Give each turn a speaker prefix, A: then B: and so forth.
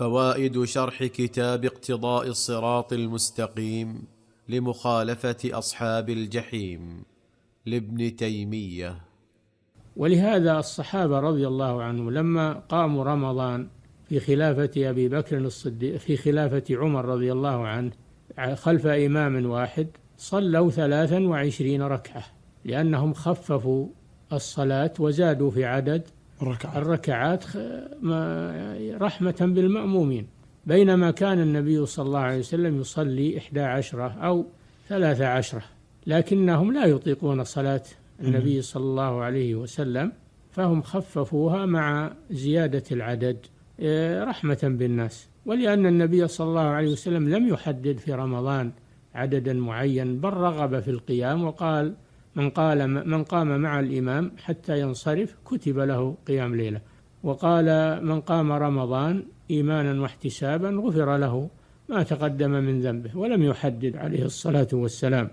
A: فوائد شرح كتاب اقتضاء الصراط المستقيم لمخالفه اصحاب الجحيم لابن تيميه
B: ولهذا الصحابه رضي الله عنهم لما قاموا رمضان في خلافه ابي بكر الصديق في خلافه عمر رضي الله عنه خلف امام واحد صلوا ثلاثا وعشرين ركعه لانهم خففوا الصلاه وزادوا في عدد الركعات, الركعات رحمة بالمأمومين بينما كان النبي صلى الله عليه وسلم يصلي إحدى عشرة أو ثلاثة عشرة لكنهم لا يطيقون صلاة النبي صلى الله عليه وسلم فهم خففوها مع زيادة العدد آه، رحمة بالناس ولأن النبي صلى الله عليه وسلم لم يحدد في رمضان عددا معين بل رغب في القيام وقال من قال من قام مع الإمام حتى ينصرف كتب له قيام ليلة وقال من قام رمضان إيمانا واحتسابا غفر له ما تقدم من ذنبه ولم يحدد عليه الصلاة
C: والسلام